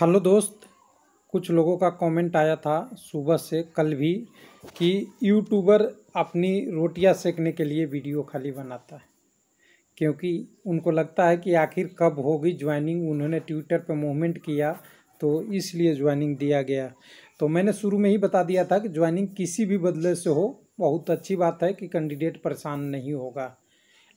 hello दोस्त कुछ लोगों का कमेंट आया था सुबह से कल भी कि यूट्यूबर अपनी रोटियां सेकने के लिए वीडियो खाली बनाता है क्योंकि उनको लगता है कि आखिर कब होगी ज्वाइनिंग उन्होंने ट्विटर पर मूवमेंट किया तो इसलिए ज्वाइनिंग दिया गया तो मैंने शुरू में ही बता दिया था कि ज्वाइनिंग किसी भी बदले से हो बहुत अच्छी बात है कि कैंडिडेट परेशान नहीं होगा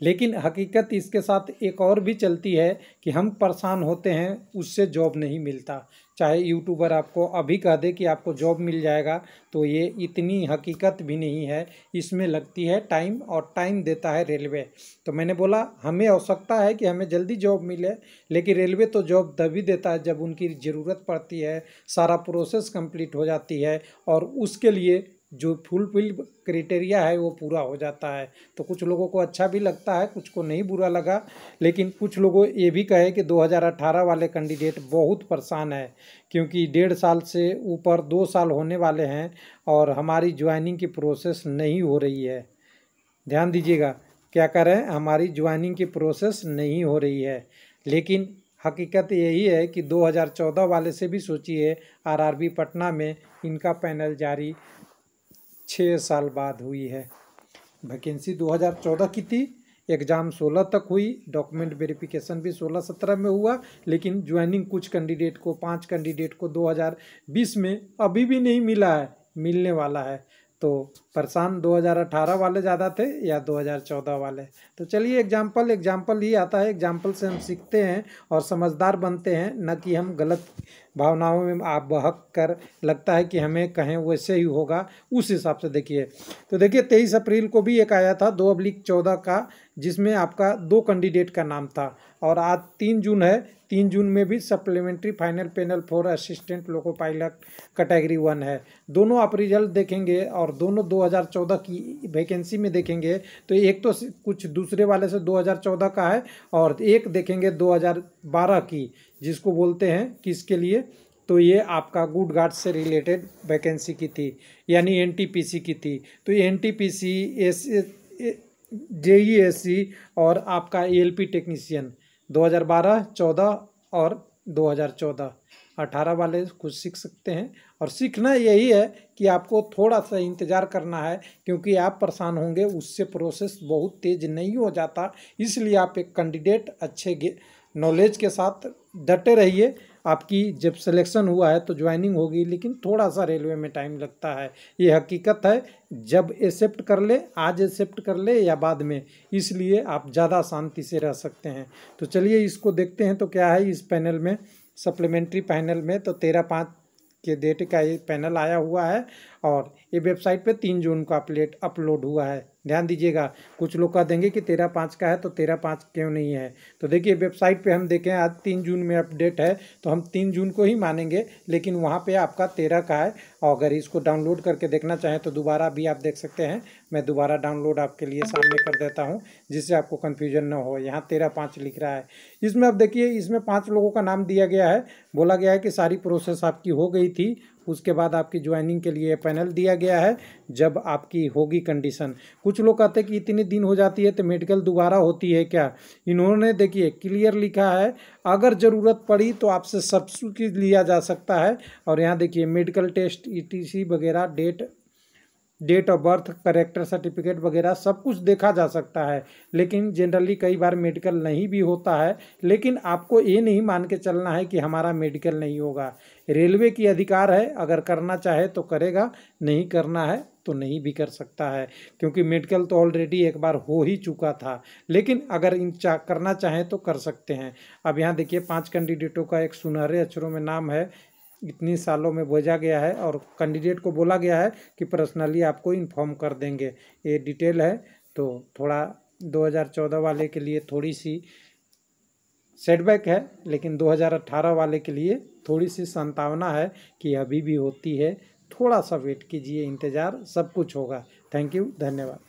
लेकिन हकीकत इसके साथ एक और भी चलती है कि हम परेशान होते हैं उससे जॉब नहीं मिलता चाहे यूट्यूबर आपको अभी कह दे कि आपको जॉब मिल जाएगा तो ये इतनी हकीकत भी नहीं है इसमें लगती है टाइम और टाइम देता है रेलवे तो मैंने बोला हमें आवश्यकता है कि हमें जल्दी जॉब मिले लेकिन रेलवे तो जॉब तभी देता है जब उनकी ज़रूरत पड़ती है सारा प्रोसेस कंप्लीट हो जाती है और उसके लिए जो फुलफिल क्राइटेरिया है वो पूरा हो जाता है तो कुछ लोगों को अच्छा भी लगता है कुछ को नहीं बुरा लगा लेकिन कुछ लोगों ये भी कहे कि 2018 वाले कैंडिडेट बहुत परेशान है क्योंकि डेढ़ साल से ऊपर दो साल होने वाले हैं और हमारी ज्वाइनिंग की प्रोसेस नहीं हो रही है ध्यान दीजिएगा क्या करें हमारी ज्वाइनिंग की प्रोसेस नहीं हो रही है लेकिन हकीकत यही है कि 2014 वाले से भी सोचिए आरआरबी पटना में इनका पैनल जारी छः साल बाद हुई है वैकेंसी 2014 की थी एग्ज़ाम 16 तक हुई डॉक्यूमेंट वेरिफिकेशन भी 16-17 में हुआ लेकिन ज्वाइनिंग कुछ कैंडिडेट को पांच कैंडिडेट को 2020 में अभी भी नहीं मिला है मिलने वाला है तो परेशान 2018 वाले ज़्यादा थे या 2014 वाले तो चलिए एग्जाम्पल एग्जाम्पल ही आता है एग्जाम्पल से हम सीखते हैं और समझदार बनते हैं न कि हम गलत भावनाओं में आप बहक कर लगता है कि हमें कहें वैसे ही होगा उस हिसाब से देखिए तो देखिए तेईस अप्रैल को भी एक आया था दो अब्लिक चौदह का जिसमें आपका दो कैंडिडेट का नाम था और आज तीन जून है तीन जून में भी supplementary final panel for assistant loco pilot category one है दोनों आप रिजल्ट देखेंगे और दोनों 2014 की वैकेंसी में देखेंगे तो एक तो कुछ दूसरे वाले से 2014 का है और एक देखेंगे 2012 की जिसको बोलते हैं किसके लिए तो ये आपका गुड गार्ड से रिलेटेड वैकेंसी की थी यानी एन की थी तो एन एस जे और आपका एल पी टेक्नीशियन 2012, 14 और 2014 18 वाले कुछ सीख सकते हैं और सीखना यही है कि आपको थोड़ा सा इंतज़ार करना है क्योंकि आप परेशान होंगे उससे प्रोसेस बहुत तेज़ नहीं हो जाता इसलिए आप एक कैंडिडेट अच्छे नॉलेज के साथ डटे रहिए आपकी जब सिलेक्शन हुआ है तो ज्वाइनिंग होगी लेकिन थोड़ा सा रेलवे में टाइम लगता है ये हकीकत है जब एक्सेप्ट कर ले आज एक्सेप्ट कर ले या बाद में इसलिए आप ज़्यादा शांति से रह सकते हैं तो चलिए इसको देखते हैं तो क्या है इस पैनल में सप्लीमेंट्री पैनल में तो तेरह पाँच के डेट का ये पैनल आया हुआ है और ये वेबसाइट पे तीन जून को अपलेट अपलोड हुआ है ध्यान दीजिएगा कुछ लोग का देंगे कि तेरह पाँच का है तो तेरह पाँच क्यों नहीं है तो देखिए वेबसाइट पे हम देखें आज तीन जून में अपडेट है तो हम तीन जून को ही मानेंगे लेकिन वहाँ पे आपका तेरह का है और अगर इसको डाउनलोड करके देखना चाहें तो दोबारा भी आप देख सकते हैं मैं दोबारा डाउनलोड आपके लिए सामने कर देता हूँ जिससे आपको कन्फ्यूजन ना हो यहाँ तेरह पाँच लिख रहा है इसमें अब देखिए इसमें पाँच लोगों का नाम दिया गया है बोला गया है कि सारी प्रोसेस आपकी हो गई थी उसके बाद आपकी ज्वाइनिंग के लिए पैनल दिया गया है जब आपकी होगी कंडीशन कुछ लोग कहते हैं कि इतने दिन हो जाती है तो मेडिकल दोबारा होती है क्या इन्होंने देखिए क्लियर लिखा है अगर ज़रूरत पड़ी तो आपसे सब लिया जा सकता है और यहाँ देखिए मेडिकल टेस्ट ई वगैरह date date of birth character certificate वगैरह सब कुछ देखा जा सकता है लेकिन जनरली कई बार मेडिकल नहीं भी होता है लेकिन आपको ये नहीं मान के चलना है कि हमारा मेडिकल नहीं होगा रेलवे की अधिकार है अगर करना चाहे तो करेगा नहीं करना है तो नहीं भी कर सकता है क्योंकि मेडिकल तो ऑलरेडी एक बार हो ही चुका था लेकिन अगर इन चा करना चाहें तो कर सकते हैं अब यहाँ देखिए पांच कैंडिडेटों का एक सुनहरे अक्षरों में नाम है इतनी सालों में भेजा गया है और कैंडिडेट को बोला गया है कि पर्सनली आपको इन्फॉर्म कर देंगे ये डिटेल है तो थोड़ा 2014 वाले के लिए थोड़ी सी सेटबैक है लेकिन 2018 वाले के लिए थोड़ी सी संतावना है कि अभी भी होती है थोड़ा सा वेट कीजिए इंतज़ार सब कुछ होगा थैंक यू धन्यवाद